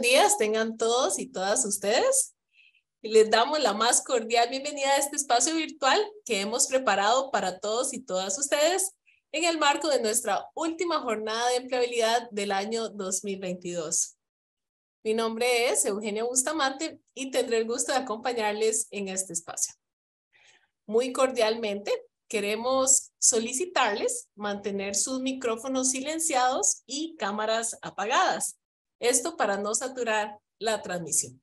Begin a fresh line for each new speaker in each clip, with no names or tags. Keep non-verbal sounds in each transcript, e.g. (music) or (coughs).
días tengan todos y todas ustedes. Les damos la más cordial bienvenida a este espacio virtual que hemos preparado para todos y todas ustedes en el marco de nuestra última jornada de empleabilidad del año 2022. Mi nombre es Eugenia Bustamante y tendré el gusto de acompañarles en este espacio. Muy cordialmente queremos solicitarles mantener sus micrófonos silenciados y cámaras apagadas esto para no saturar la transmisión.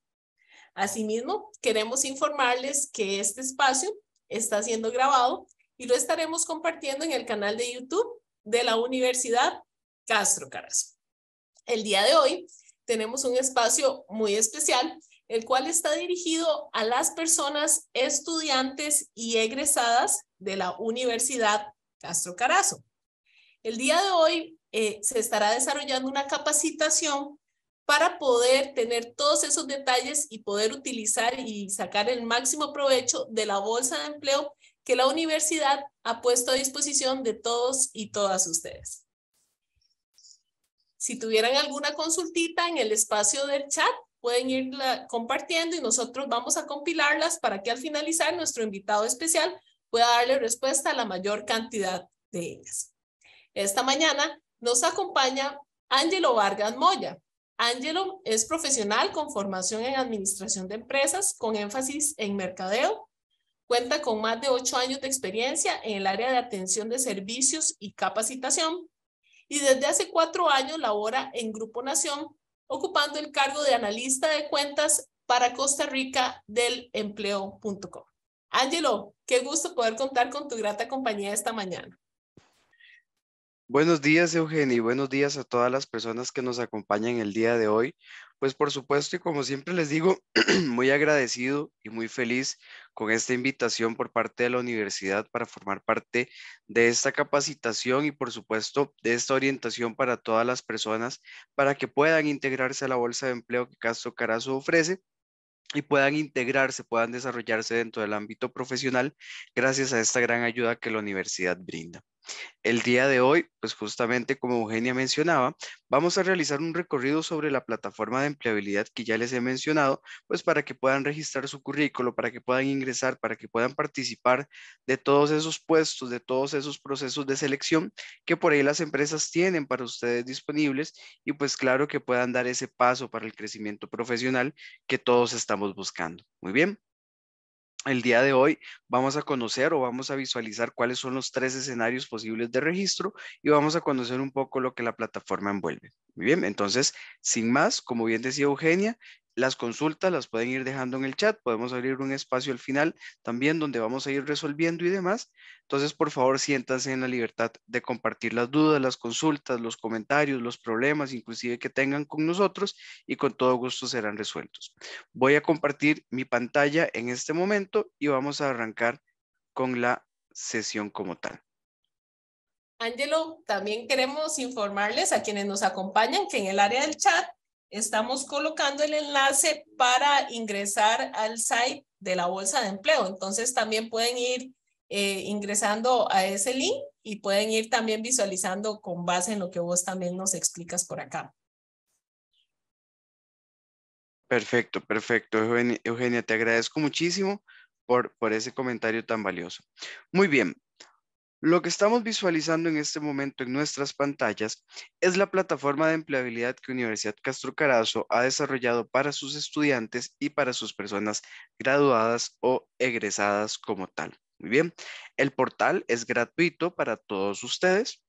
Asimismo, queremos informarles que este espacio está siendo grabado y lo estaremos compartiendo en el canal de YouTube de la Universidad Castro Carazo. El día de hoy tenemos un espacio muy especial, el cual está dirigido a las personas estudiantes y egresadas de la Universidad Castro Carazo. El día de hoy eh, se estará desarrollando una capacitación para poder tener todos esos detalles y poder utilizar y sacar el máximo provecho de la bolsa de empleo que la universidad ha puesto a disposición de todos y todas ustedes. Si tuvieran alguna consultita en el espacio del chat, pueden irla compartiendo y nosotros vamos a compilarlas para que al finalizar nuestro invitado especial pueda darle respuesta a la mayor cantidad de ellas. Esta mañana nos acompaña Ángelo Vargas Moya. Angelo es profesional con formación en administración de empresas con énfasis en mercadeo. Cuenta con más de ocho años de experiencia en el área de atención de servicios y capacitación. Y desde hace cuatro años labora en Grupo Nación, ocupando el cargo de analista de cuentas para Costa Rica del empleo.com. Angelo, qué gusto poder contar con tu grata compañía esta mañana.
Buenos días, Eugenio, y buenos días a todas las personas que nos acompañan el día de hoy. Pues por supuesto, y como siempre les digo, (clears throat) muy agradecido y muy feliz con esta invitación por parte de la universidad para formar parte de esta capacitación y por supuesto de esta orientación para todas las personas para que puedan integrarse a la bolsa de empleo que Castro Carazo ofrece y puedan integrarse, puedan desarrollarse dentro del ámbito profesional gracias a esta gran ayuda que la universidad brinda. El día de hoy, pues justamente como Eugenia mencionaba, vamos a realizar un recorrido sobre la plataforma de empleabilidad que ya les he mencionado, pues para que puedan registrar su currículo, para que puedan ingresar, para que puedan participar de todos esos puestos, de todos esos procesos de selección que por ahí las empresas tienen para ustedes disponibles y pues claro que puedan dar ese paso para el crecimiento profesional que todos estamos buscando. Muy bien el día de hoy vamos a conocer o vamos a visualizar cuáles son los tres escenarios posibles de registro y vamos a conocer un poco lo que la plataforma envuelve. Muy bien, entonces, sin más, como bien decía Eugenia, las consultas las pueden ir dejando en el chat, podemos abrir un espacio al final también donde vamos a ir resolviendo y demás. Entonces, por favor, siéntanse en la libertad de compartir las dudas, las consultas, los comentarios, los problemas, inclusive que tengan con nosotros y con todo gusto serán resueltos. Voy a compartir mi pantalla en este momento y vamos a arrancar con la sesión como tal.
Angelo, también queremos informarles a quienes nos acompañan que en el área del chat estamos colocando el enlace para ingresar al site de la bolsa de empleo. Entonces también pueden ir eh, ingresando a ese link y pueden ir también visualizando con base en lo que vos también nos explicas por acá.
Perfecto, perfecto. Eugenia, te agradezco muchísimo por, por ese comentario tan valioso. Muy bien, lo que estamos visualizando en este momento en nuestras pantallas es la plataforma de empleabilidad que Universidad Castro Carazo ha desarrollado para sus estudiantes y para sus personas graduadas o egresadas como tal. Muy bien, el portal es gratuito para todos ustedes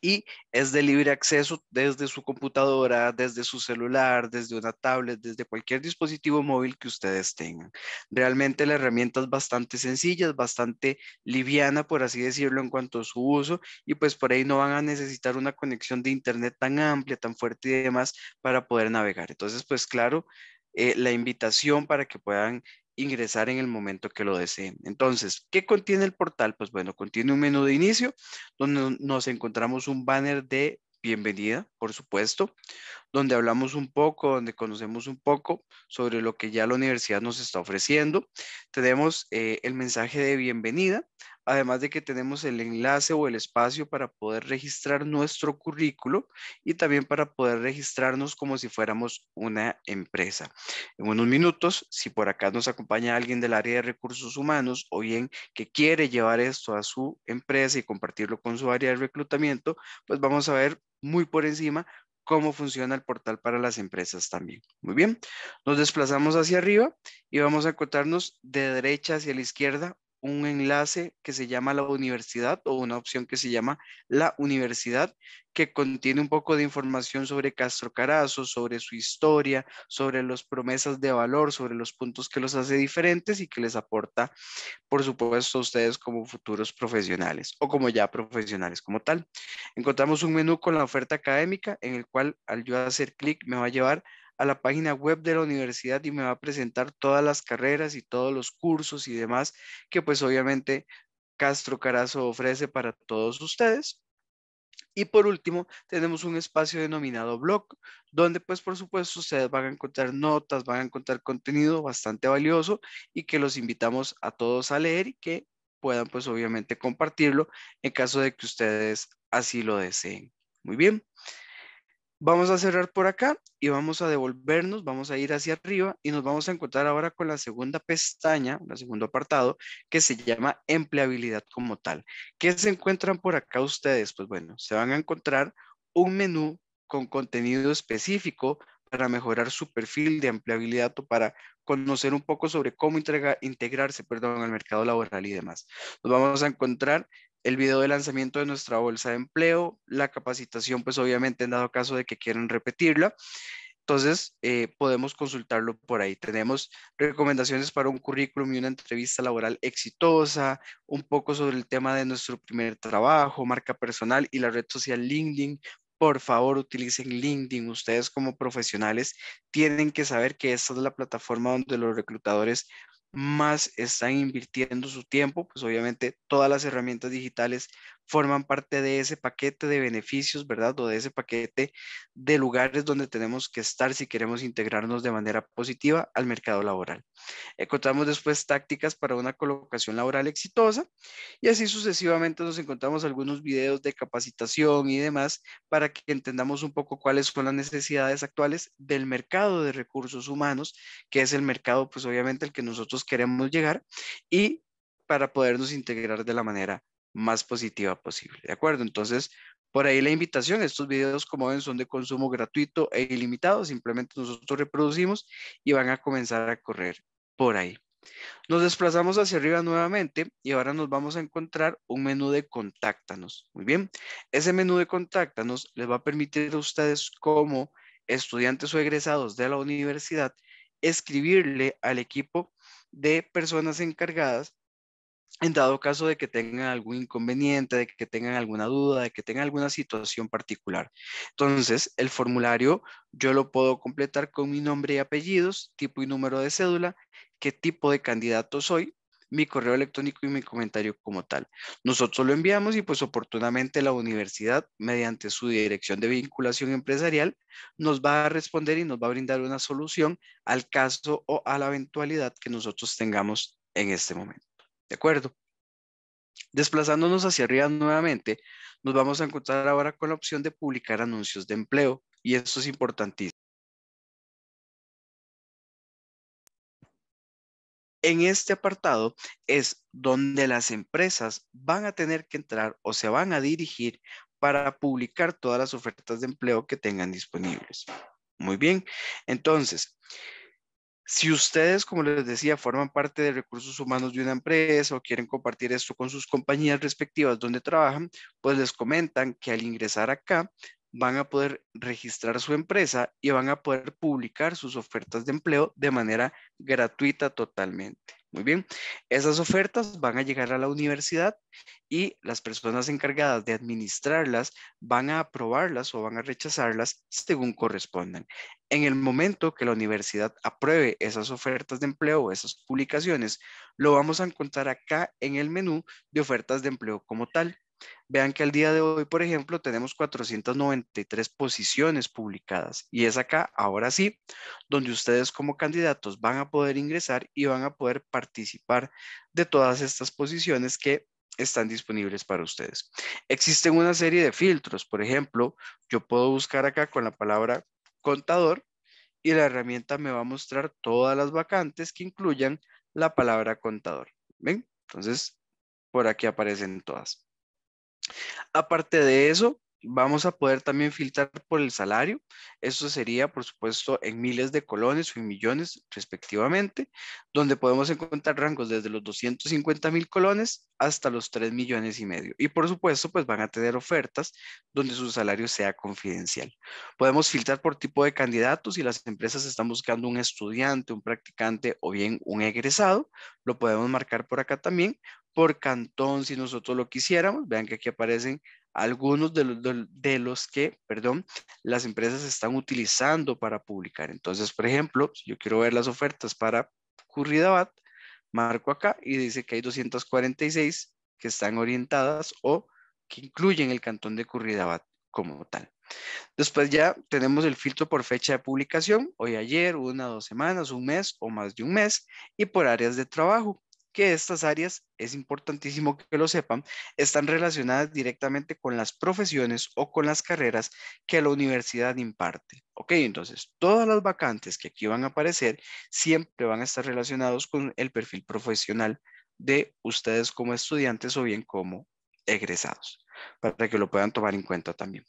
y es de libre acceso desde su computadora, desde su celular, desde una tablet, desde cualquier dispositivo móvil que ustedes tengan. Realmente la herramienta es bastante sencilla, es bastante liviana, por así decirlo, en cuanto a su uso y pues por ahí no van a necesitar una conexión de internet tan amplia, tan fuerte y demás para poder navegar. Entonces, pues claro, eh, la invitación para que puedan ingresar en el momento que lo deseen. Entonces, ¿qué contiene el portal? Pues bueno, contiene un menú de inicio donde nos encontramos un banner de bienvenida, por supuesto, donde hablamos un poco, donde conocemos un poco sobre lo que ya la universidad nos está ofreciendo. Tenemos eh, el mensaje de bienvenida, además de que tenemos el enlace o el espacio para poder registrar nuestro currículo y también para poder registrarnos como si fuéramos una empresa. En unos minutos, si por acá nos acompaña alguien del área de recursos humanos o bien que quiere llevar esto a su empresa y compartirlo con su área de reclutamiento, pues vamos a ver muy por encima cómo funciona el portal para las empresas también. Muy bien, nos desplazamos hacia arriba y vamos a acotarnos de derecha hacia la izquierda un enlace que se llama la universidad o una opción que se llama la universidad, que contiene un poco de información sobre Castro Carazo, sobre su historia, sobre las promesas de valor, sobre los puntos que los hace diferentes y que les aporta, por supuesto, a ustedes como futuros profesionales o como ya profesionales como tal. Encontramos un menú con la oferta académica en el cual al yo hacer clic me va a llevar a la página web de la universidad y me va a presentar todas las carreras y todos los cursos y demás que pues obviamente Castro Carazo ofrece para todos ustedes. Y por último, tenemos un espacio denominado blog, donde pues por supuesto ustedes van a encontrar notas, van a encontrar contenido bastante valioso y que los invitamos a todos a leer y que puedan pues obviamente compartirlo en caso de que ustedes así lo deseen. Muy bien. Vamos a cerrar por acá y vamos a devolvernos, vamos a ir hacia arriba y nos vamos a encontrar ahora con la segunda pestaña, el segundo apartado, que se llama empleabilidad como tal. ¿Qué se encuentran por acá ustedes? Pues bueno, se van a encontrar un menú con contenido específico para mejorar su perfil de empleabilidad o para conocer un poco sobre cómo integrarse perdón, al mercado laboral y demás. Nos vamos a encontrar el video de lanzamiento de nuestra bolsa de empleo, la capacitación, pues obviamente en dado caso de que quieran repetirla. Entonces, eh, podemos consultarlo por ahí. Tenemos recomendaciones para un currículum y una entrevista laboral exitosa, un poco sobre el tema de nuestro primer trabajo, marca personal y la red social LinkedIn. Por favor, utilicen LinkedIn. Ustedes como profesionales tienen que saber que esta es la plataforma donde los reclutadores más están invirtiendo su tiempo, pues obviamente todas las herramientas digitales forman parte de ese paquete de beneficios, ¿verdad? O de ese paquete de lugares donde tenemos que estar si queremos integrarnos de manera positiva al mercado laboral. Encontramos después tácticas para una colocación laboral exitosa y así sucesivamente nos encontramos algunos videos de capacitación y demás para que entendamos un poco cuáles son las necesidades actuales del mercado de recursos humanos, que es el mercado, pues obviamente, el que nosotros queremos llegar y para podernos integrar de la manera más positiva posible. ¿De acuerdo? Entonces, por ahí la invitación. Estos videos, como ven, son de consumo gratuito e ilimitado. Simplemente nosotros reproducimos y van a comenzar a correr por ahí. Nos desplazamos hacia arriba nuevamente y ahora nos vamos a encontrar un menú de contáctanos. Muy bien, ese menú de contáctanos les va a permitir a ustedes como estudiantes o egresados de la universidad escribirle al equipo de personas encargadas en dado caso de que tengan algún inconveniente, de que tengan alguna duda, de que tengan alguna situación particular. Entonces, el formulario yo lo puedo completar con mi nombre y apellidos, tipo y número de cédula, qué tipo de candidato soy, mi correo electrónico y mi comentario como tal. Nosotros lo enviamos y pues oportunamente la universidad, mediante su dirección de vinculación empresarial, nos va a responder y nos va a brindar una solución al caso o a la eventualidad que nosotros tengamos en este momento. ¿De acuerdo? Desplazándonos hacia arriba nuevamente, nos vamos a encontrar ahora con la opción de publicar anuncios de empleo y esto es importantísimo. En este apartado es donde las empresas van a tener que entrar o se van a dirigir para publicar todas las ofertas de empleo que tengan disponibles. Muy bien, entonces, si ustedes, como les decía, forman parte de recursos humanos de una empresa o quieren compartir esto con sus compañías respectivas donde trabajan, pues les comentan que al ingresar acá van a poder registrar su empresa y van a poder publicar sus ofertas de empleo de manera gratuita totalmente. Muy bien, esas ofertas van a llegar a la universidad y las personas encargadas de administrarlas van a aprobarlas o van a rechazarlas según correspondan. En el momento que la universidad apruebe esas ofertas de empleo o esas publicaciones, lo vamos a encontrar acá en el menú de ofertas de empleo como tal. Vean que al día de hoy, por ejemplo, tenemos 493 posiciones publicadas y es acá, ahora sí, donde ustedes como candidatos van a poder ingresar y van a poder participar de todas estas posiciones que están disponibles para ustedes. Existen una serie de filtros, por ejemplo, yo puedo buscar acá con la palabra contador y la herramienta me va a mostrar todas las vacantes que incluyan la palabra contador. ¿Ven? Entonces, por aquí aparecen todas. Aparte de eso, vamos a poder también filtrar por el salario. Eso sería, por supuesto, en miles de colones o en millones respectivamente, donde podemos encontrar rangos desde los 250 mil colones hasta los 3 millones y medio. Y por supuesto, pues van a tener ofertas donde su salario sea confidencial. Podemos filtrar por tipo de candidatos. Si las empresas están buscando un estudiante, un practicante o bien un egresado, lo podemos marcar por acá también por cantón si nosotros lo quisiéramos. Vean que aquí aparecen algunos de los, de los, que, perdón, las empresas están utilizando para publicar. Entonces, por ejemplo, yo quiero ver las ofertas para Curridabat, marco acá y dice que hay 246 que están orientadas o que incluyen el cantón de Curridabat como tal. Después ya tenemos el filtro por fecha de publicación, hoy, ayer, una, dos semanas, un mes o más de un mes, y por áreas de trabajo estas áreas, es importantísimo que lo sepan, están relacionadas directamente con las profesiones o con las carreras que la universidad imparte. Ok, entonces todas las vacantes que aquí van a aparecer siempre van a estar relacionados con el perfil profesional de ustedes como estudiantes o bien como egresados, para que lo puedan tomar en cuenta también.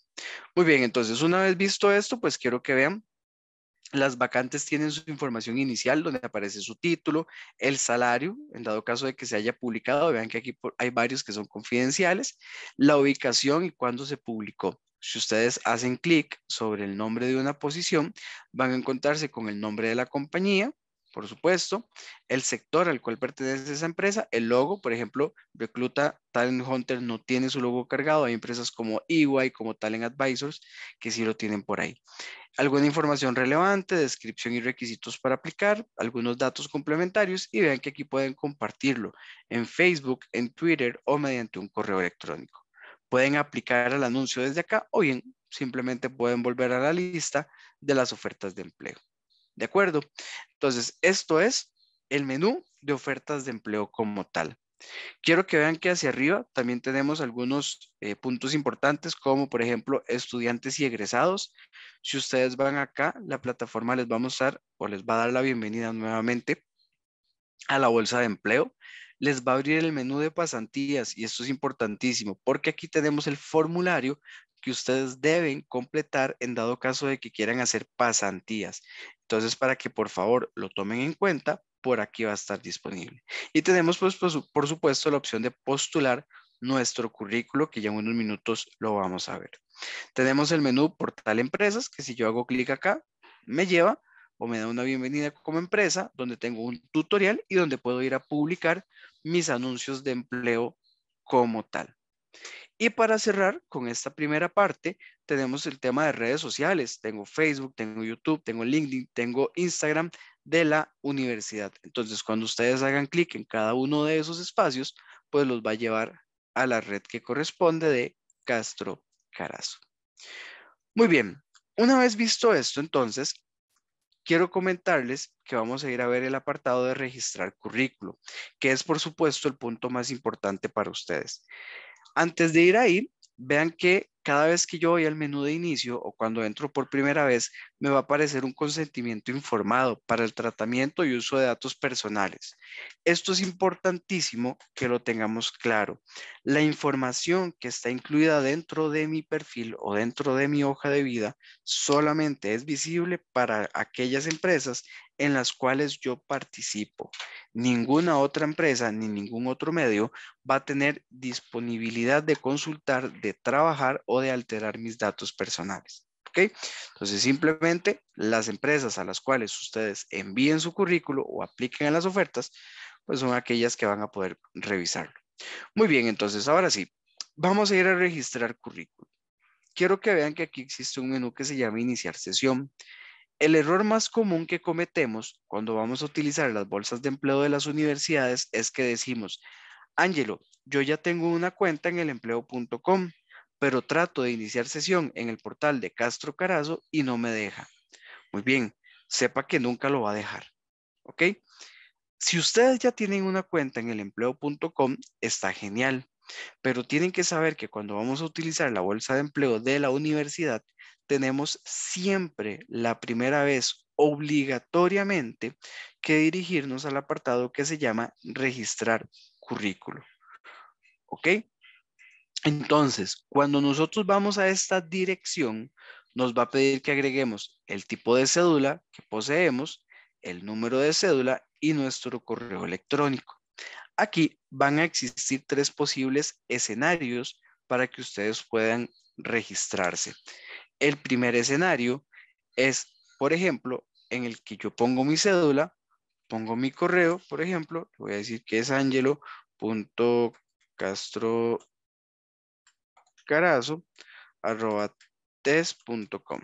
Muy bien, entonces una vez visto esto, pues quiero que vean las vacantes tienen su información inicial donde aparece su título, el salario, en dado caso de que se haya publicado, vean que aquí hay varios que son confidenciales, la ubicación y cuándo se publicó. Si ustedes hacen clic sobre el nombre de una posición, van a encontrarse con el nombre de la compañía, por supuesto, el sector al cual pertenece esa empresa, el logo, por ejemplo, Recluta Talent Hunter no tiene su logo cargado, hay empresas como EY, como Talent Advisors, que sí lo tienen por ahí. Alguna información relevante, descripción y requisitos para aplicar, algunos datos complementarios y vean que aquí pueden compartirlo en Facebook, en Twitter o mediante un correo electrónico. Pueden aplicar al anuncio desde acá o bien simplemente pueden volver a la lista de las ofertas de empleo. ¿De acuerdo? Entonces, esto es el menú de ofertas de empleo como tal. Quiero que vean que hacia arriba también tenemos algunos eh, puntos importantes como por ejemplo estudiantes y egresados. Si ustedes van acá, la plataforma les va a mostrar o les va a dar la bienvenida nuevamente a la bolsa de empleo. Les va a abrir el menú de pasantías y esto es importantísimo porque aquí tenemos el formulario que ustedes deben completar en dado caso de que quieran hacer pasantías. Entonces, para que por favor lo tomen en cuenta, por aquí va a estar disponible. Y tenemos, pues, por supuesto, la opción de postular nuestro currículo, que ya en unos minutos lo vamos a ver. Tenemos el menú Portal Empresas, que si yo hago clic acá, me lleva o me da una bienvenida como empresa, donde tengo un tutorial y donde puedo ir a publicar mis anuncios de empleo como tal. Y para cerrar con esta primera parte, tenemos el tema de redes sociales. Tengo Facebook, tengo YouTube, tengo LinkedIn, tengo Instagram de la universidad. Entonces, cuando ustedes hagan clic en cada uno de esos espacios, pues los va a llevar a la red que corresponde de Castro Carazo. Muy bien, una vez visto esto, entonces, quiero comentarles que vamos a ir a ver el apartado de registrar currículo, que es por supuesto el punto más importante para ustedes. Antes de ir ahí, vean que cada vez que yo voy al menú de inicio o cuando entro por primera vez, me va a aparecer un consentimiento informado para el tratamiento y uso de datos personales. Esto es importantísimo que lo tengamos claro. La información que está incluida dentro de mi perfil o dentro de mi hoja de vida solamente es visible para aquellas empresas en las cuales yo participo. Ninguna otra empresa ni ningún otro medio va a tener disponibilidad de consultar, de trabajar o de alterar mis datos personales. Entonces simplemente las empresas a las cuales ustedes envíen su currículo o apliquen a las ofertas, pues son aquellas que van a poder revisarlo. Muy bien, entonces ahora sí, vamos a ir a registrar currículo. Quiero que vean que aquí existe un menú que se llama iniciar sesión. El error más común que cometemos cuando vamos a utilizar las bolsas de empleo de las universidades es que decimos, Ángelo, yo ya tengo una cuenta en el empleo.com pero trato de iniciar sesión en el portal de Castro Carazo y no me deja. Muy bien, sepa que nunca lo va a dejar. ¿Ok? Si ustedes ya tienen una cuenta en el empleo.com, está genial, pero tienen que saber que cuando vamos a utilizar la bolsa de empleo de la universidad, tenemos siempre la primera vez obligatoriamente que dirigirnos al apartado que se llama registrar currículo. ¿Ok? Entonces, cuando nosotros vamos a esta dirección, nos va a pedir que agreguemos el tipo de cédula que poseemos, el número de cédula y nuestro correo electrónico. Aquí van a existir tres posibles escenarios para que ustedes puedan registrarse. El primer escenario es, por ejemplo, en el que yo pongo mi cédula, pongo mi correo, por ejemplo, voy a decir que es angelo.castro carazo test.com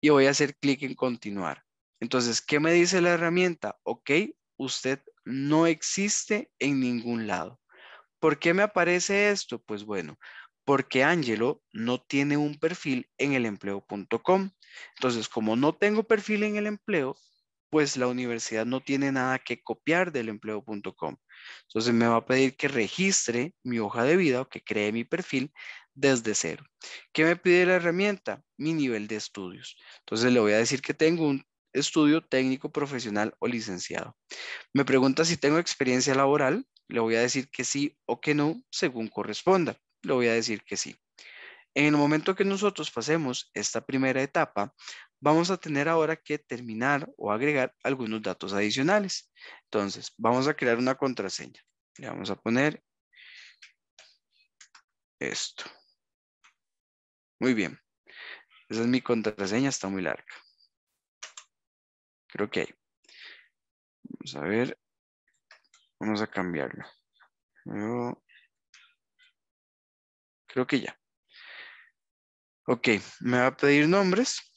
y voy a hacer clic en continuar. Entonces, ¿qué me dice la herramienta? Ok, usted no existe en ningún lado. ¿Por qué me aparece esto? Pues bueno, porque Angelo no tiene un perfil en el empleo.com. Entonces, como no tengo perfil en el empleo, pues la universidad no tiene nada que copiar del empleo.com. Entonces me va a pedir que registre mi hoja de vida o que cree mi perfil desde cero. ¿Qué me pide la herramienta? Mi nivel de estudios. Entonces le voy a decir que tengo un estudio técnico profesional o licenciado. Me pregunta si tengo experiencia laboral. Le voy a decir que sí o que no, según corresponda. Le voy a decir que sí. En el momento que nosotros pasemos esta primera etapa, vamos a tener ahora que terminar o agregar algunos datos adicionales. Entonces, vamos a crear una contraseña. Le vamos a poner esto. Muy bien. Esa es mi contraseña, está muy larga. Creo que hay. Vamos a ver. Vamos a cambiarlo. Creo que ya. Ok, me va a pedir nombres.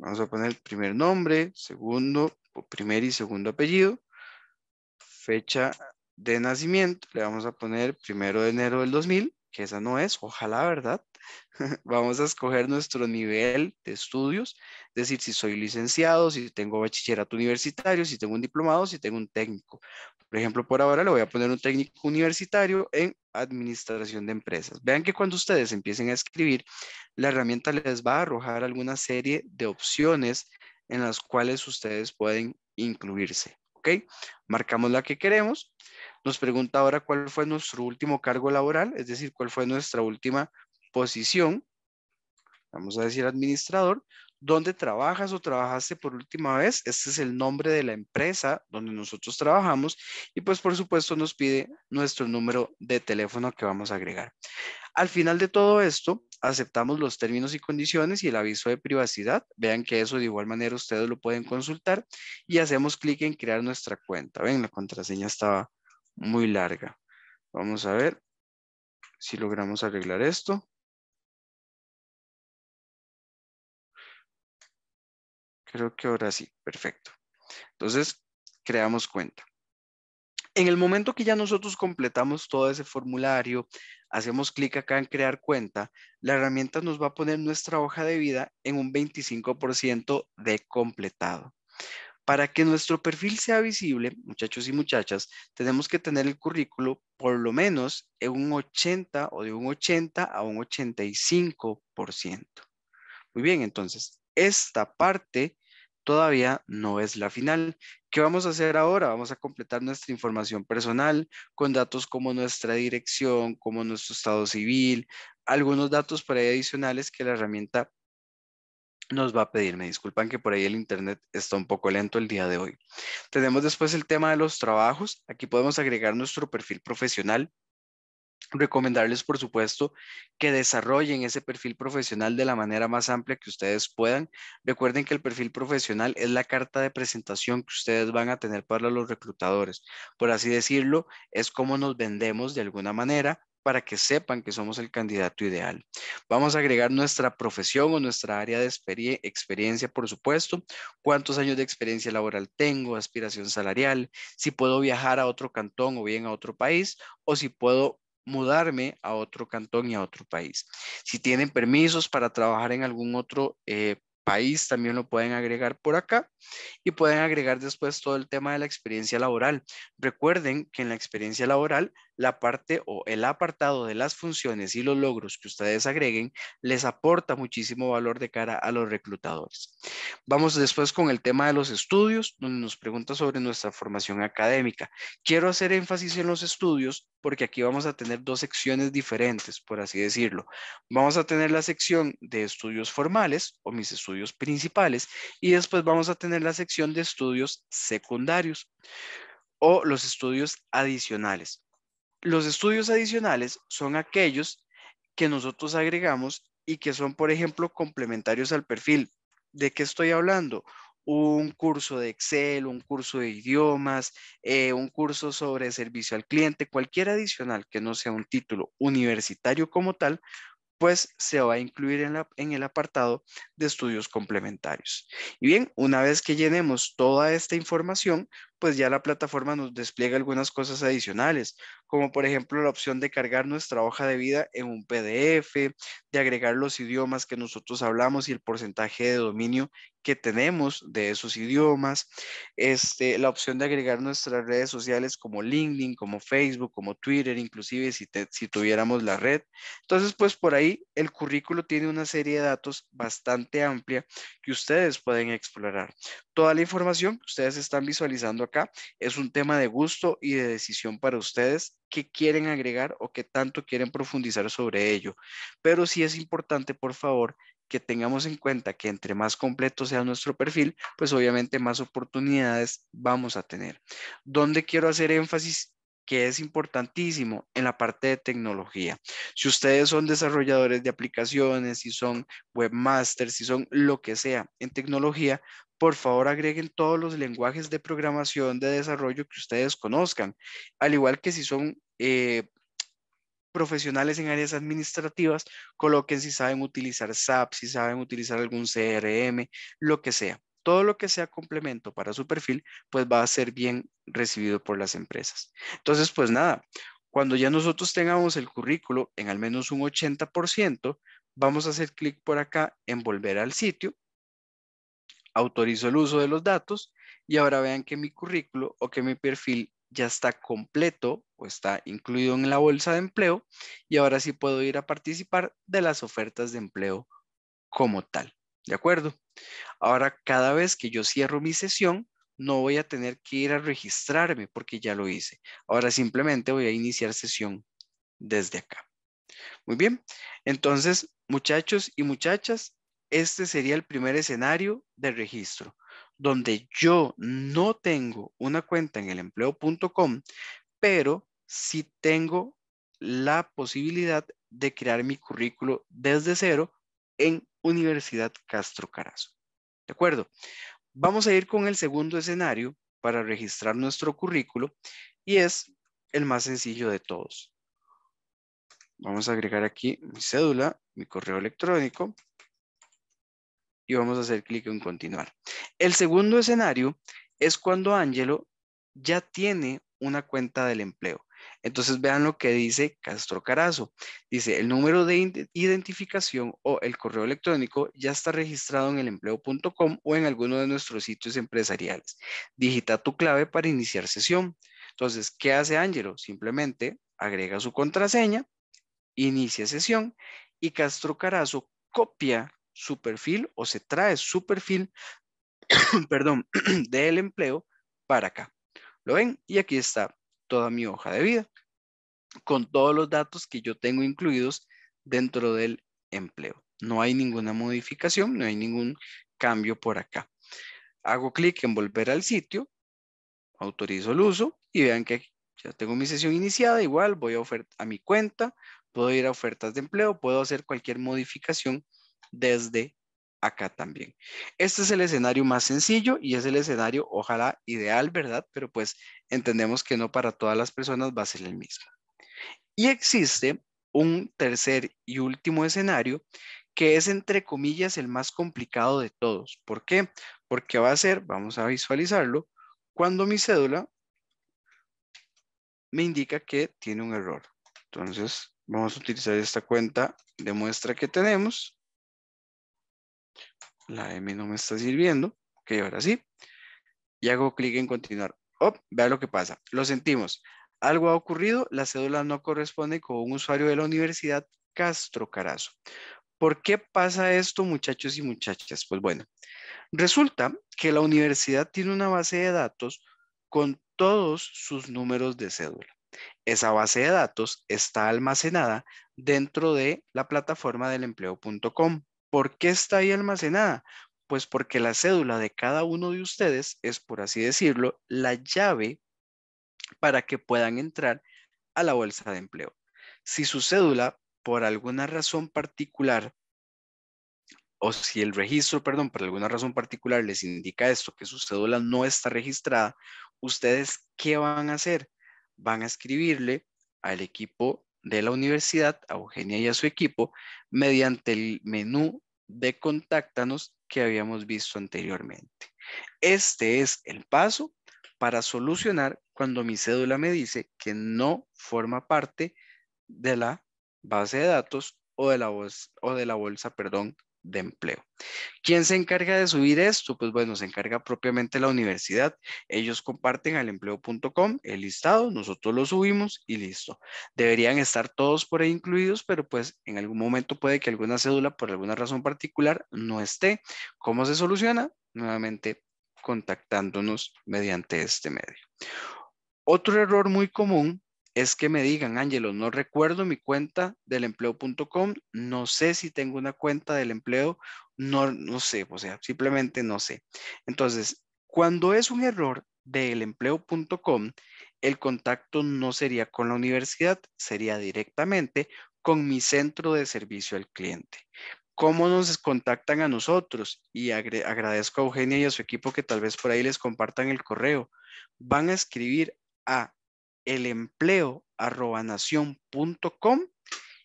Vamos a poner el primer nombre, segundo, primer y segundo apellido, fecha de nacimiento, le vamos a poner primero de enero del 2000, que esa no es, ojalá, ¿verdad? (laughs) vamos a escoger nuestro nivel de estudios, es decir, si soy licenciado, si tengo bachillerato universitario, si tengo un diplomado, si tengo un técnico. Por ejemplo, por ahora le voy a poner un técnico universitario en administración de empresas. Vean que cuando ustedes empiecen a escribir, la herramienta les va a arrojar alguna serie de opciones en las cuales ustedes pueden incluirse. ¿Ok? Marcamos la que queremos. Nos pregunta ahora cuál fue nuestro último cargo laboral, es decir, cuál fue nuestra última posición. Vamos a decir administrador dónde trabajas o trabajaste por última vez. Este es el nombre de la empresa donde nosotros trabajamos y pues por supuesto nos pide nuestro número de teléfono que vamos a agregar. Al final de todo esto, aceptamos los términos y condiciones y el aviso de privacidad. Vean que eso de igual manera ustedes lo pueden consultar y hacemos clic en crear nuestra cuenta. Ven, la contraseña estaba muy larga. Vamos a ver si logramos arreglar esto. Creo que ahora sí, perfecto. Entonces, creamos cuenta. En el momento que ya nosotros completamos todo ese formulario, hacemos clic acá en crear cuenta, la herramienta nos va a poner nuestra hoja de vida en un 25% de completado. Para que nuestro perfil sea visible, muchachos y muchachas, tenemos que tener el currículo por lo menos en un 80 o de un 80 a un 85%. Muy bien, entonces, esta parte todavía no es la final. ¿Qué vamos a hacer ahora? Vamos a completar nuestra información personal con datos como nuestra dirección, como nuestro estado civil, algunos datos por ahí adicionales que la herramienta nos va a pedir. Me disculpan que por ahí el internet está un poco lento el día de hoy. Tenemos después el tema de los trabajos. Aquí podemos agregar nuestro perfil profesional, recomendarles, por supuesto, que desarrollen ese perfil profesional de la manera más amplia que ustedes puedan. Recuerden que el perfil profesional es la carta de presentación que ustedes van a tener para los reclutadores. Por así decirlo, es como nos vendemos de alguna manera para que sepan que somos el candidato ideal. Vamos a agregar nuestra profesión o nuestra área de experiencia, por supuesto, cuántos años de experiencia laboral tengo, aspiración salarial, si puedo viajar a otro cantón o bien a otro país, o si puedo mudarme a otro cantón y a otro país. Si tienen permisos para trabajar en algún otro eh, país, también lo pueden agregar por acá y pueden agregar después todo el tema de la experiencia laboral. Recuerden que en la experiencia laboral la parte o el apartado de las funciones y los logros que ustedes agreguen les aporta muchísimo valor de cara a los reclutadores. Vamos después con el tema de los estudios, donde nos pregunta sobre nuestra formación académica. Quiero hacer énfasis en los estudios porque aquí vamos a tener dos secciones diferentes, por así decirlo. Vamos a tener la sección de estudios formales o mis estudios principales y después vamos a tener la sección de estudios secundarios o los estudios adicionales. Los estudios adicionales son aquellos que nosotros agregamos y que son, por ejemplo, complementarios al perfil. ¿De qué estoy hablando? Un curso de Excel, un curso de idiomas, eh, un curso sobre servicio al cliente, cualquier adicional que no sea un título universitario como tal, pues se va a incluir en, el apartado de estudios complementarios. Y bien, una vez que llenemos toda esta información, pues ya la plataforma nos despliega algunas cosas adicionales, como por ejemplo la opción de cargar nuestra hoja de vida en un PDF, de agregar los idiomas que nosotros hablamos y el porcentaje de dominio que tenemos de esos idiomas, este, la opción de agregar nuestras redes sociales como LinkedIn, como Facebook, como Twitter, inclusive si, si tuviéramos la red. Entonces, pues por ahí el currículo tiene una serie de datos bastante amplia que ustedes pueden explorar. Toda la información ustedes están visualizando es un tema de gusto y de decisión para ustedes, que quieren agregar o que tanto quieren profundizar sobre ello. Pero sí es importante, por favor, que tengamos en cuenta que entre más completo sea nuestro perfil, pues obviamente más oportunidades vamos a tener. donde quiero hacer énfasis? que es importantísimo en la parte de tecnología. Si ustedes son desarrolladores de aplicaciones, si son webmasters, si son lo que sea en tecnología, por favor agreguen todos los lenguajes de programación de desarrollo que ustedes conozcan, al igual que si son... Eh, profesionales en áreas administrativas, coloquen si saben utilizar SAP, si saben utilizar algún CRM, lo que sea. Todo lo que sea complemento para su perfil, pues va a ser bien recibido por las empresas. Entonces, pues nada, cuando ya nosotros tengamos el currículo en al menos un 80%, vamos a hacer clic por acá en volver al sitio autorizo el uso de los datos y ahora vean que mi currículo o que mi perfil ya está completo o está incluido en la bolsa de empleo y ahora sí puedo ir a participar de las ofertas de empleo como tal. ¿De acuerdo? Ahora cada vez que yo cierro mi sesión, no voy a tener que ir a registrarme porque ya lo hice. Ahora simplemente voy a iniciar sesión desde acá. Muy bien, entonces muchachos y muchachas, este sería el primer escenario de registro, donde yo no tengo una cuenta en el empleo.com, pero sí tengo la posibilidad de crear mi currículo desde cero en Universidad Castro Carazo. ¿De acuerdo? Vamos a ir con el segundo escenario para registrar nuestro currículo y es el más sencillo de todos. Vamos a agregar aquí mi cédula, mi correo electrónico, y vamos a hacer clic en continuar. El segundo escenario es cuando Angelo ya tiene una cuenta del empleo. Entonces vean lo que dice Castro Carazo. Dice, el número de identificación o el correo electrónico ya está registrado en el empleo.com o en alguno de nuestros sitios empresariales. Digita tu clave para iniciar sesión. Entonces, ¿qué hace Angelo? Simplemente agrega su contraseña, inicia sesión y Castro Carazo copia su perfil o se trae su perfil, (coughs) perdón, (coughs) del empleo para acá. ¿Lo ven? Y aquí está toda mi hoja de vida con todos los datos que yo tengo incluidos dentro del empleo. No hay ninguna modificación, no hay ningún cambio por acá. Hago clic en volver al sitio, autorizo el uso y vean que ya tengo mi sesión iniciada, igual voy a, a mi cuenta, puedo ir a ofertas de empleo, puedo hacer cualquier modificación desde acá también. Este es el escenario más sencillo y es el escenario, ojalá, ideal, ¿verdad? Pero pues entendemos que no para todas las personas va a ser el mismo. Y existe un tercer y último escenario que es entre comillas el más complicado de todos. ¿Por qué? Porque va a ser, vamos a visualizarlo, cuando mi cédula me indica que tiene un error. Entonces, vamos a utilizar esta cuenta de muestra que tenemos la M no me está sirviendo, ok, ahora sí, y hago clic en continuar. Oh, vea lo que pasa, lo sentimos. Algo ha ocurrido, la cédula no corresponde con un usuario de la Universidad Castro Carazo. ¿Por qué pasa esto, muchachos y muchachas? Pues bueno, resulta que la universidad tiene una base de datos con todos sus números de cédula. Esa base de datos está almacenada dentro de la plataforma del empleo.com. ¿Por qué está ahí almacenada? Pues porque la cédula de cada uno de ustedes es, por así decirlo, la llave para que puedan entrar a la bolsa de empleo. Si su cédula, por alguna razón particular, o si el registro, perdón, por alguna razón particular les indica esto, que su cédula no está registrada, ustedes, ¿qué van a hacer? Van a escribirle al equipo de la universidad, a Eugenia y a su equipo, mediante el menú de Contáctanos que habíamos visto anteriormente. Este es el paso para solucionar cuando mi cédula me dice que no forma parte de la base de datos o de la, bolsa, o de la bolsa perdón, de empleo. ¿Quién se encarga de subir esto? Pues bueno, se encarga propiamente la universidad. Ellos comparten al empleo.com el listado, nosotros lo subimos y listo. Deberían estar todos por ahí incluidos, pero pues en algún momento puede que alguna cédula por alguna razón particular no esté. ¿Cómo se soluciona? Nuevamente contactándonos mediante este medio. Otro error muy común es que me digan, Ángelo, no recuerdo mi cuenta del empleo.com, no sé si tengo una cuenta del empleo, no, no sé, o sea, simplemente no sé. Entonces, cuando es un error del empleo.com, el contacto no sería con la universidad, sería directamente con mi centro de servicio al cliente. ¿Cómo nos contactan a nosotros? Y agradezco a Eugenia y a su equipo que tal vez por ahí les compartan el correo. Van a escribir a com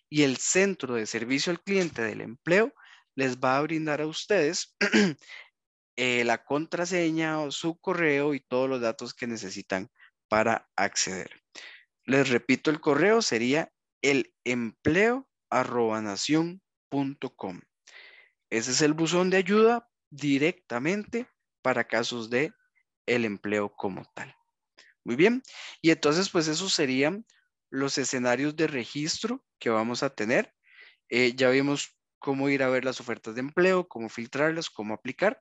y el Centro de Servicio al Cliente del Empleo les va a brindar a ustedes (clears throat) eh, la contraseña o su correo y todos los datos que necesitan para acceder. Les repito, el correo sería elempleo@nacion.com Ese es el buzón de ayuda directamente para casos de el empleo como tal. Muy bien. Y entonces, pues esos serían los escenarios de registro que vamos a tener. Eh, ya vimos cómo ir a ver las ofertas de empleo, cómo filtrarlas, cómo aplicar.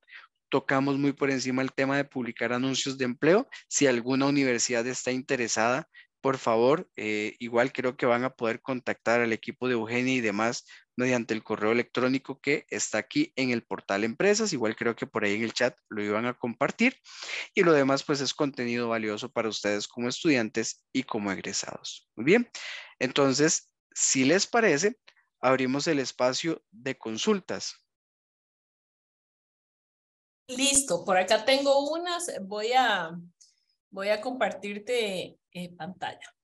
Tocamos muy por encima el tema de publicar anuncios de empleo. Si alguna universidad está interesada por favor, eh, igual creo que van a poder contactar al equipo de Eugenia y demás mediante el correo electrónico que está aquí en el portal Empresas. Igual creo que por ahí en el chat lo iban a compartir. Y lo demás, pues es contenido valioso para ustedes como estudiantes y como egresados. Muy bien. Entonces, si les parece, abrimos el espacio de consultas.
Listo, por acá
tengo unas. Voy a, Voy a compartirte eh, pantalla.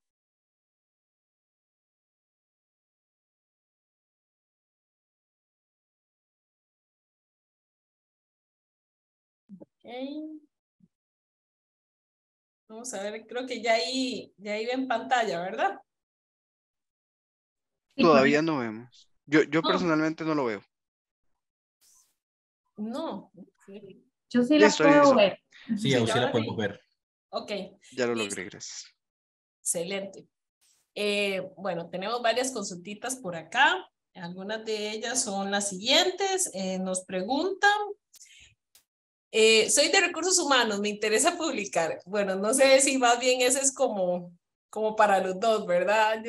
Okay. Vamos a ver, creo que ya ahí, ya ahí ven
pantalla, ¿verdad?
Todavía no vemos. Yo, yo personalmente no lo veo.
No. Yo sí la puedo ver. Sí, yo sí la puedo ver.
Ok. Ya lo logré, gracias.
Excelente. Eh, bueno, tenemos varias consultitas por acá. Algunas de ellas son las siguientes. Eh, nos preguntan, eh, soy de recursos humanos, me interesa publicar. Bueno, no sé si más bien ese es como, como para los dos, ¿verdad,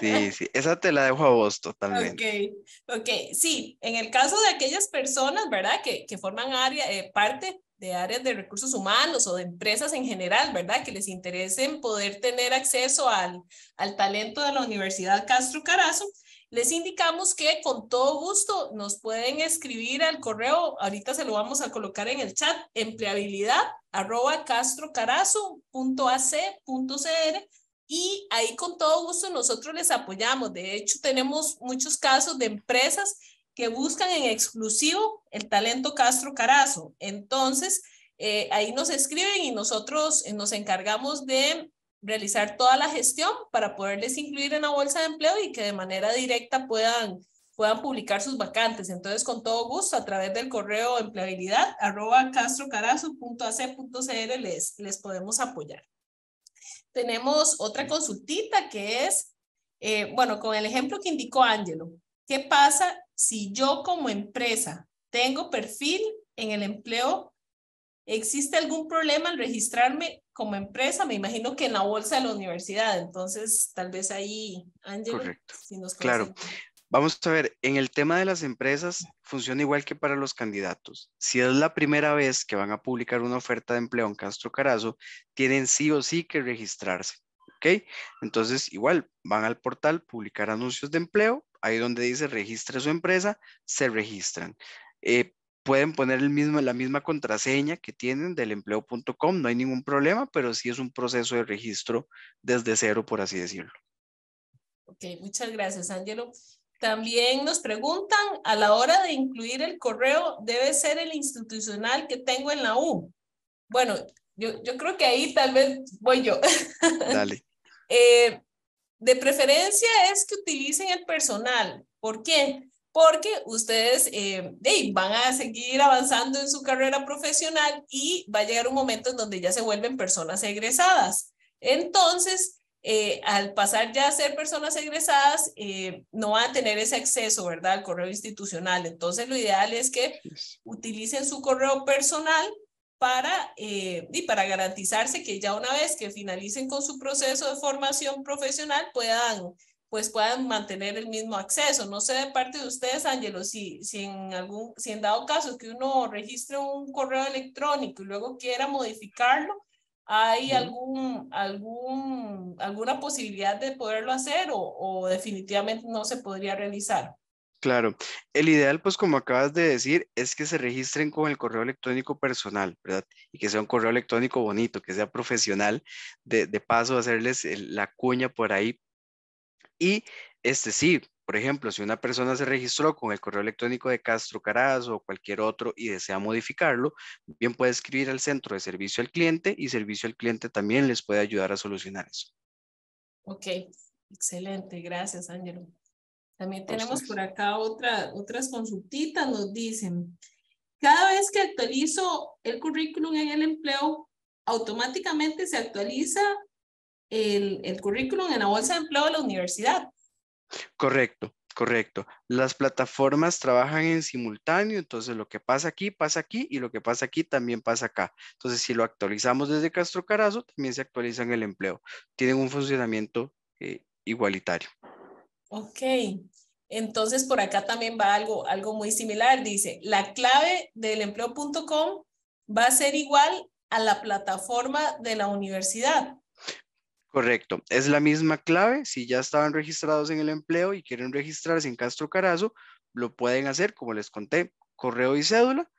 Sí, (laughs) sí, esa te la dejo a vos totalmente.
Ok, ok, sí, en el caso de aquellas personas, ¿verdad? Que, que forman área, parte de áreas de recursos humanos o de empresas en general, ¿verdad? Que les interesen poder tener acceso al, al talento de la Universidad Castro Carazo, les indicamos que con todo gusto nos pueden escribir al correo, ahorita se lo vamos a colocar en el chat, empleabilidad arroba castrocarazo.ac.cr y ahí con todo gusto nosotros les apoyamos. De hecho, tenemos muchos casos de empresas que buscan en exclusivo el talento Castro Carazo. Entonces, eh, ahí nos escriben y nosotros eh, nos encargamos de realizar toda la gestión para poderles incluir en la bolsa de empleo y que de manera directa puedan, puedan publicar sus vacantes. Entonces, con todo gusto, a través del correo empleabilidad arroba les, les podemos apoyar. Tenemos otra consultita que es, eh, bueno, con el ejemplo que indicó Ángelo, ¿qué pasa si yo como empresa tengo perfil en el empleo, ¿existe algún problema al registrarme como empresa? Me imagino que en la bolsa de la universidad, entonces tal vez ahí, Ángel, Si nos claro.
Vamos a ver, en el tema de las empresas funciona igual que para los candidatos. Si es la primera vez que van a publicar una oferta de empleo en Castro Carazo, tienen sí o sí que registrarse. ¿Ok? Entonces, igual, van al portal, publicar anuncios de empleo, ahí donde dice registre su empresa, se registran. Eh, pueden poner el mismo, la misma contraseña que tienen del empleo.com, no hay ningún problema, pero sí es un proceso de registro desde cero, por así decirlo.
Ok, muchas gracias, Ángelo. También nos preguntan, a la hora de incluir el correo, ¿debe ser el institucional que tengo en la U? Bueno, yo, yo creo que ahí tal vez voy yo. (laughs) Dale. eh, de preferencia es que utilicen el personal. ¿Por qué? Porque ustedes eh, van a seguir avanzando en su carrera profesional y va a llegar un momento en donde ya se vuelven personas egresadas. Entonces, eh, al pasar ya a ser personas egresadas, eh, no van a tener ese acceso, ¿verdad?, al correo institucional. Entonces, lo ideal es que utilicen su correo personal para, eh, y para garantizarse que ya una vez que finalicen con su proceso de formación profesional puedan, pues puedan mantener el mismo acceso. No sé de parte de ustedes, Ángelo, si, si, en algún, si en dado caso que uno registre un correo electrónico y luego quiera modificarlo, ¿hay algún, algún, alguna posibilidad de poderlo hacer o definitivamente no se podría realizar?
Claro, el ideal, pues como acabas de decir, es que se registren con el correo electrónico personal, ¿verdad? Y que sea un correo electrónico bonito, que sea profesional, de, paso hacerles la cuña por ahí. Y este sí, por ejemplo, si una persona se registró con el correo electrónico de Castro Carazo o cualquier otro y desea modificarlo, bien puede escribir al centro de servicio al cliente y servicio al cliente también les puede ayudar a solucionar eso.
Ok, excelente, gracias Ángelo. También tenemos por acá otra, otras consultitas, nos dicen, cada vez que actualizo el currículum en el empleo, automáticamente se actualiza el, currículum en la bolsa de empleo de la universidad.
Correcto, correcto. Las plataformas trabajan en simultáneo, entonces lo que pasa aquí, pasa aquí y lo que pasa aquí también pasa acá. Entonces, si lo actualizamos desde Castro Carazo, también se actualiza en el empleo. Tienen un funcionamiento eh, igualitario.
Ok, entonces por acá también va algo, algo muy similar. Dice, la clave del empleo.com va a ser igual a la plataforma de la universidad.
Correcto, es la misma clave. Si ya estaban registrados en el empleo y quieren registrarse en Castro Carazo, lo pueden hacer, como les conté, correo y cédula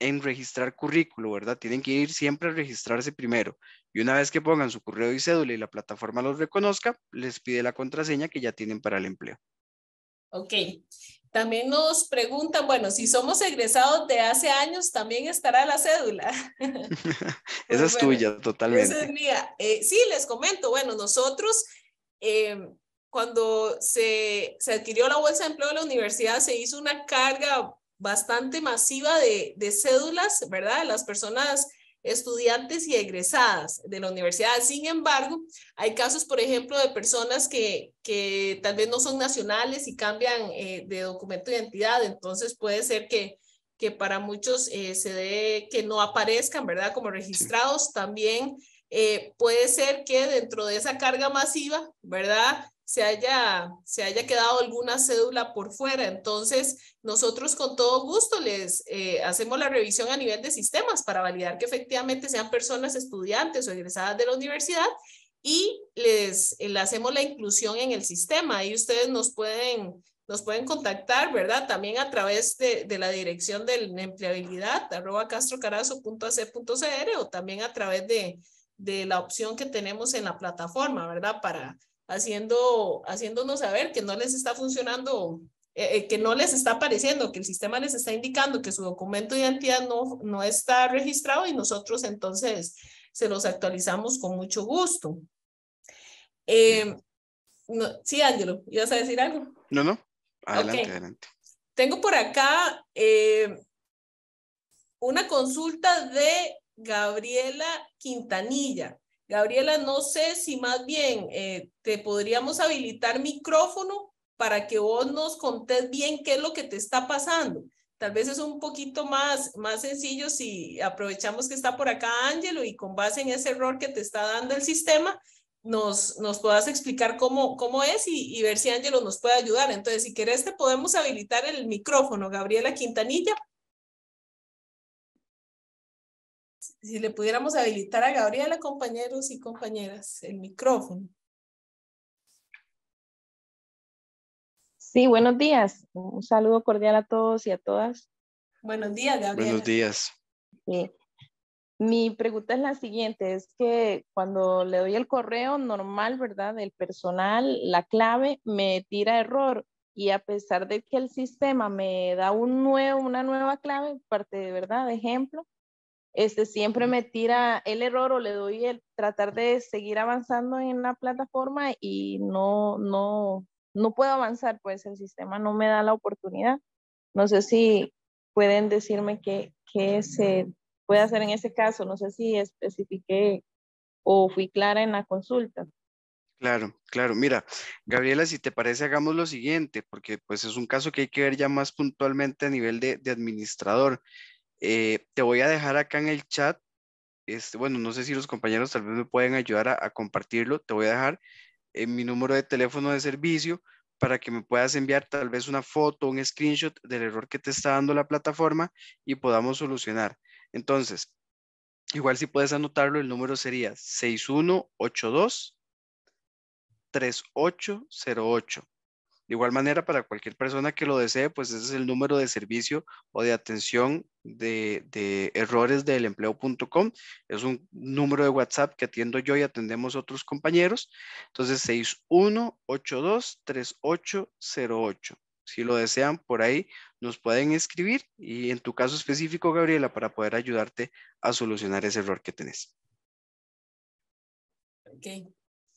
en registrar currículo, ¿verdad? Tienen que ir siempre a registrarse primero. Y una vez que pongan su correo y cédula y la plataforma los reconozca, les pide la contraseña que ya tienen para el empleo.
Ok. También nos preguntan, bueno, si somos egresados de hace años, también estará la cédula. (laughs)
(laughs) Pues esa es tuya, totalmente. es
mía. Eh, sí, les comento, bueno, nosotros... Eh, cuando se, se, adquirió la bolsa de empleo de la universidad, se hizo una carga bastante masiva de, cédulas, ¿verdad? Las personas estudiantes y egresadas de la universidad. Sin embargo, hay casos, por ejemplo, de personas que, que tal vez no son nacionales y cambian eh, de documento de identidad. Entonces puede ser que, que para muchos eh, se dé que no aparezcan, ¿verdad? Como registrados. También eh, puede ser que dentro de esa carga masiva, ¿verdad? se haya, se haya quedado alguna cédula por fuera. Entonces, nosotros con todo gusto les eh, hacemos la revisión a nivel de sistemas para validar que efectivamente sean personas estudiantes o egresadas de la universidad y les, eh, hacemos la inclusión en el sistema. y ustedes nos pueden, nos pueden contactar, ¿verdad? También a través de, la dirección de empleabilidad, arroba castrocarazo.ac.cr o también a través de, de la opción que tenemos en la plataforma, ¿verdad? Para, haciendo, haciéndonos saber que no les está funcionando, eh, eh, que no les está apareciendo, que el sistema les está indicando que su documento de identidad no, no está registrado y nosotros entonces se los actualizamos con mucho gusto. Em, sí, Ángelo, ¿ibas a decir algo?
No, no, adelante, adelante.
Tengo por acá em, una consulta de Gabriela Quintanilla. Gabriela, no sé si más bien eh, te podríamos habilitar micrófono para que vos nos contés bien qué es lo que te está pasando. Tal vez es un poquito más, más sencillo si aprovechamos que está por acá Ángelo y con base en ese error que te está dando el sistema, nos, nos puedas explicar cómo, cómo es y, y ver si Ángelo nos puede ayudar. Entonces, si querés, te podemos habilitar el micrófono. Gabriela Quintanilla, si le pudiéramos habilitar a Gabriela, compañeros y compañeras, el micrófono. Sí, buenos días. Un saludo cordial a todos y a todas. Buenos días, Gabriela. Buenos días. Mi pregunta es la siguiente, es que cuando le doy el correo normal, ¿verdad? Del personal, la clave me tira error y a pesar de que el sistema me da un nuevo, una nueva clave, parte de verdad, de ejemplo, este, siempre me tira el error o le doy el tratar de seguir avanzando en la plataforma y no, no, no puedo avanzar, pues el sistema no me da la oportunidad. No sé si pueden decirme qué, qué se puede hacer en ese caso, no sé si especifiqué o fui clara en la consulta.
Claro, claro. Mira, Gabriela, si te parece, hagamos lo siguiente, porque pues es un caso que hay que ver ya más puntualmente a nivel de administrador. Eh, te voy a dejar acá en el chat, este, bueno, no sé si los compañeros tal vez me pueden ayudar a, compartirlo, te voy a dejar eh, mi número de teléfono de servicio para que me puedas enviar tal vez una foto, un screenshot del error que te está dando la plataforma y podamos solucionar. Entonces, igual si puedes anotarlo, el número sería 6182 3808. De igual manera, para cualquier persona que lo desee, pues ese es el número de servicio o de atención de, errores del Es un número de WhatsApp que atiendo yo y atendemos otros compañeros. Entonces, 3808 Si lo desean, por ahí nos pueden escribir y en tu caso específico, Gabriela, para poder ayudarte a solucionar ese error que tenés.
Ok.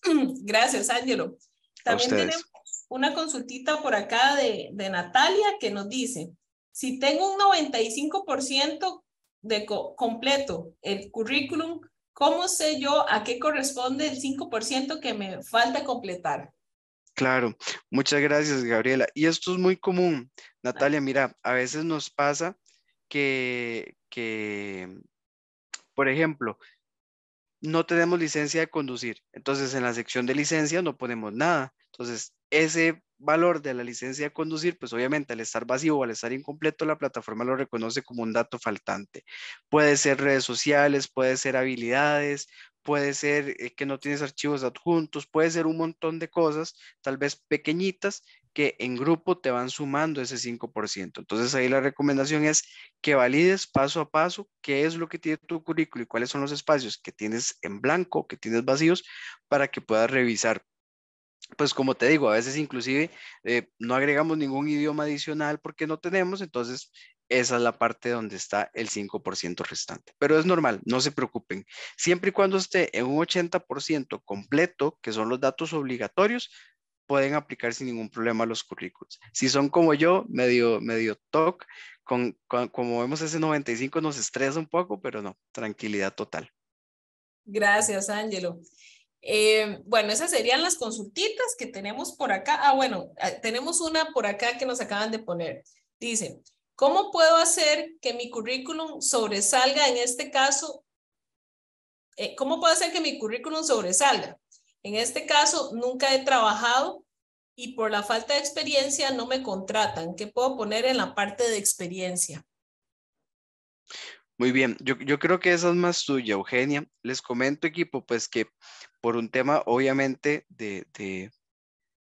(clears throat) Gracias, Ángelo. También una consultita por acá de, Natalia que nos dice, si tengo un 95% de completo el currículum, ¿cómo sé yo a qué corresponde el 5% que me falta completar?
Claro, muchas gracias Gabriela. Y esto es muy común, Natalia. Mira, a veces nos pasa que, que, por ejemplo, no tenemos licencia de conducir. Entonces en la sección de licencia no ponemos nada. Entonces ese valor de la licencia de conducir, pues obviamente al estar vacío o al estar incompleto, la plataforma lo reconoce como un dato faltante. Puede ser redes sociales, puede ser habilidades, puede ser eh, que no tienes archivos adjuntos, puede ser un montón de cosas, tal vez pequeñitas, que en grupo te van sumando ese 5%. Entonces ahí la recomendación es que valides paso a paso qué es lo que tiene tu currículo y cuáles son los espacios que tienes en blanco, que tienes vacíos, para que puedas revisar pues como te digo, a veces inclusive eh, no agregamos ningún idioma adicional porque no tenemos, entonces esa es la parte donde está el 5% restante. Pero es normal, no se preocupen. Siempre y cuando esté en un 80% completo, que son los datos obligatorios, pueden aplicar sin ningún problema los currículos. Si son como yo, medio, medio toc, con, como vemos ese 95 nos estresa un poco, pero no, tranquilidad total.
Gracias, Ángelo. Eh, bueno, esas serían las consultitas que tenemos por acá. Ah, bueno, eh, tenemos una por acá que nos acaban de poner. Dice, ¿cómo puedo hacer que mi currículum sobresalga en este caso? Eh, ¿Cómo puedo hacer que mi currículum sobresalga? En este caso, nunca he trabajado y por la falta de experiencia no me contratan. ¿Qué puedo poner en la parte de experiencia?
Muy bien, yo, yo, creo que esa es más tuya, Eugenia. Les comento, equipo, pues que por un tema obviamente de,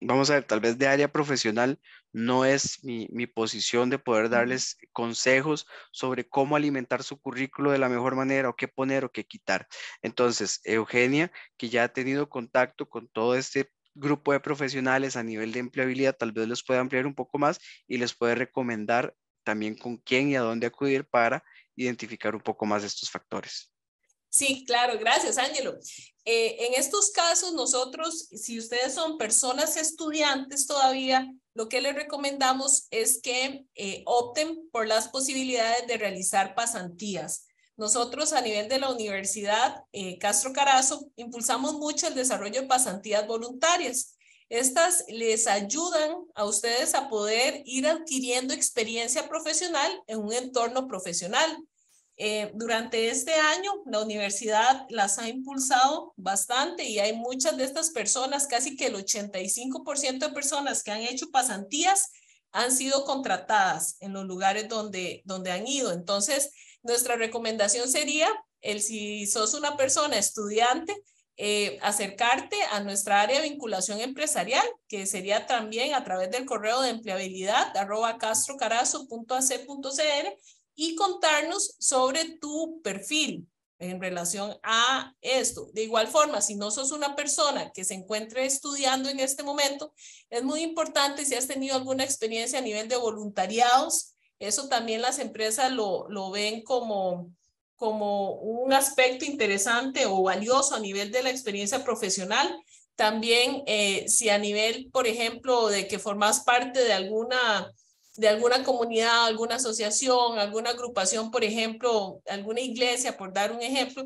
vamos a ver, tal vez de área profesional, no es mi, mi, posición de poder darles consejos sobre cómo alimentar su currículo de la mejor manera o qué poner o qué quitar. Entonces, Eugenia, que ya ha tenido contacto con todo este grupo de profesionales a nivel de empleabilidad, tal vez los pueda ampliar un poco más y les puede recomendar también con quién y a dónde acudir para identificar un poco más estos factores.
Sí, claro, gracias, Ángelo. Eh, en estos casos, nosotros, si ustedes son personas estudiantes todavía, lo que les recomendamos es que eh, opten por las posibilidades de realizar pasantías. Nosotros a nivel de la Universidad eh, Castro Carazo impulsamos mucho el desarrollo de pasantías voluntarias. Estas les ayudan a ustedes a poder ir adquiriendo experiencia profesional en un entorno profesional. Eh, durante este año, la universidad las ha impulsado bastante y hay muchas de estas personas, casi que el 85% de personas que han hecho pasantías han sido contratadas en los lugares donde, donde han ido. Entonces, nuestra recomendación sería, el, si sos una persona estudiante, eh, acercarte a nuestra área de vinculación empresarial, que sería también a través del correo de empleabilidad arroba castrocarazo.ac.cr y contarnos sobre tu perfil en relación a esto. De igual forma, si no sos una persona que se encuentre estudiando en este momento, es muy importante si has tenido alguna experiencia a nivel de voluntariados. Eso también las empresas lo, lo ven como, como un aspecto interesante o valioso a nivel de la experiencia profesional. También eh, si a nivel, por ejemplo, de que formas parte de alguna de alguna comunidad, alguna asociación, alguna agrupación, por ejemplo, alguna iglesia, por dar un ejemplo,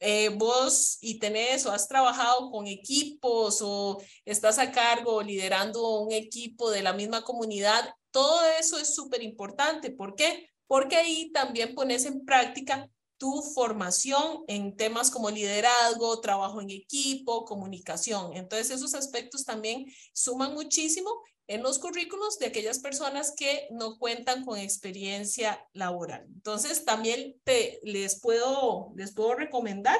eh, vos y tenés o has trabajado con equipos o estás a cargo liderando un equipo de la misma comunidad, todo eso es súper importante. ¿Por qué? Porque ahí también pones en práctica tu formación en temas como liderazgo, trabajo en equipo, comunicación. Entonces, esos aspectos también suman muchísimo en los currículos de aquellas personas que no cuentan con experiencia laboral. Entonces, también les, puedo, les puedo recomendar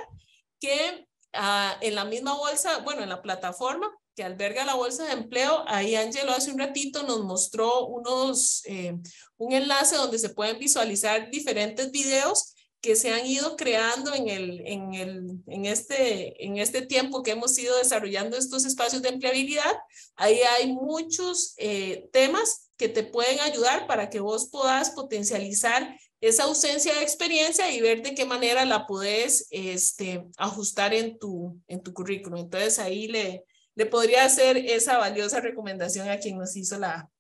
que ah, en la misma bolsa, bueno, en la plataforma que alberga la bolsa de empleo, ahí Angelo hace un ratito nos mostró unos, eh, un enlace donde se pueden visualizar diferentes videos que se han ido creando en, el, en, el, en, este, en este tiempo que hemos ido desarrollando estos espacios de empleabilidad. Ahí hay muchos eh, temas que te pueden ayudar para que vos puedas potencializar esa ausencia de experiencia y ver de qué manera la podés este, ajustar en tu, en tu currículum. Entonces ahí le, le podría hacer esa valiosa recomendación a quien nos hizo la,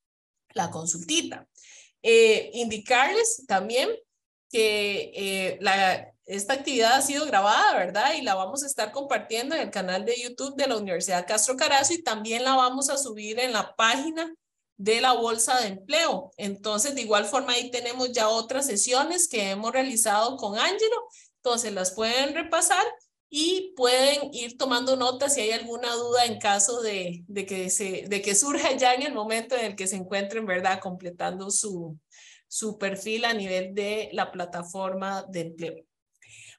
la consultita. Eh, indicarles también que eh, la, esta actividad ha sido grabada, ¿verdad? Y la vamos a estar compartiendo en el canal de YouTube de la Universidad Castro Carazo y también la vamos a subir en la página de la Bolsa de Empleo. Entonces, de igual forma, ahí tenemos ya otras sesiones que hemos realizado con Ángelo. Entonces, las pueden repasar y pueden ir tomando notas si hay alguna duda en caso de, de que, se, de que surja ya en el momento en el que se encuentren, ¿verdad? Completando su, su perfil a nivel de la plataforma de empleo.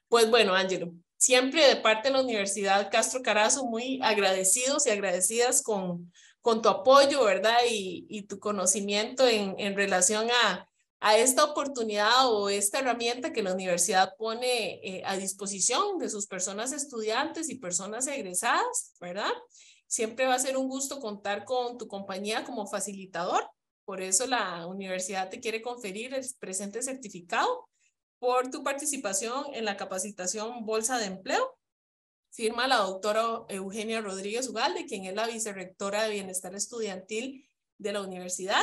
Pues bueno, Ángelo, siempre de parte de la Universidad Castro Carazo, muy agradecidos y agradecidas con, con tu apoyo, ¿verdad? Y, tu conocimiento en, en relación a, a, esta oportunidad o esta herramienta que la universidad pone eh, a disposición de sus personas estudiantes y personas egresadas, ¿verdad? Siempre va a ser un gusto contar con tu compañía como facilitador por eso la universidad te quiere conferir el presente certificado por tu participación en la capacitación Bolsa de Empleo. Firma la doctora Eugenia Rodríguez Ugalde, quien es la vicerectora de Bienestar Estudiantil de la universidad.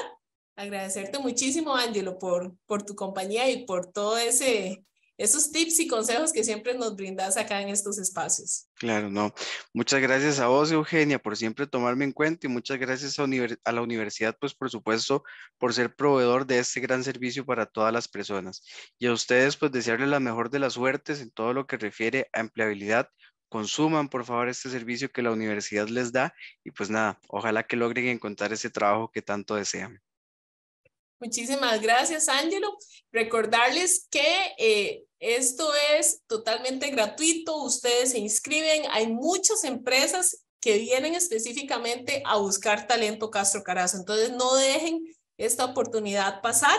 Agradecerte muchísimo, Ángelo, por, por tu compañía y por todo ese esos tips y consejos que siempre nos brindas acá en estos espacios.
Claro, no. Muchas gracias a vos, Eugenia, por siempre tomarme en cuenta y muchas gracias a, a, la universidad, pues por supuesto, por ser proveedor de este gran servicio para todas las personas. Y a ustedes, pues desearles la mejor de las suertes en todo lo que refiere a empleabilidad. Consuman, por favor, este servicio que la universidad les da y pues nada, ojalá que logren encontrar ese trabajo que tanto desean.
Muchísimas gracias, Ángelo. Recordarles que eh, esto es totalmente gratuito, ustedes se inscriben, hay muchas empresas que vienen específicamente a buscar talento Castro Carazo, entonces no dejen esta oportunidad pasar.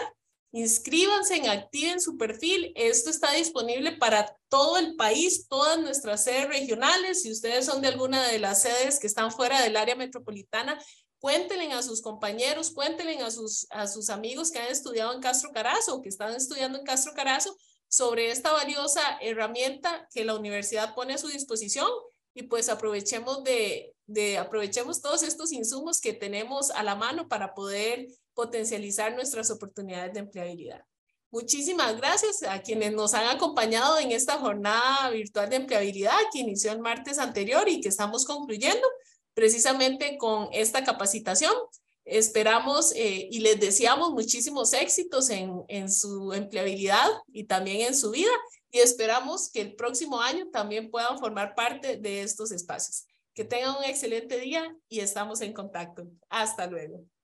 Inscríbanse, activen su perfil. Esto está disponible para todo el país, todas nuestras sedes regionales. Si ustedes son de alguna de las sedes que están fuera del área metropolitana, Cuéntenle a sus compañeros, cuéntenle a sus, amigos que han estudiado en Castro Carazo o que están estudiando en Castro Carazo sobre esta valiosa herramienta que la universidad pone a su disposición y pues aprovechemos de aprovechemos todos estos insumos que tenemos a la mano para poder potencializar nuestras oportunidades de empleabilidad. Muchísimas gracias a quienes nos han acompañado en esta jornada virtual de empleabilidad que inició el martes anterior y que estamos concluyendo precisamente con esta capacitación. Esperamos eh, y les deseamos muchísimos éxitos en, en su empleabilidad y también en su vida y esperamos que el próximo año también puedan formar parte de estos espacios. Que tengan un excelente día y estamos en contacto. Hasta luego.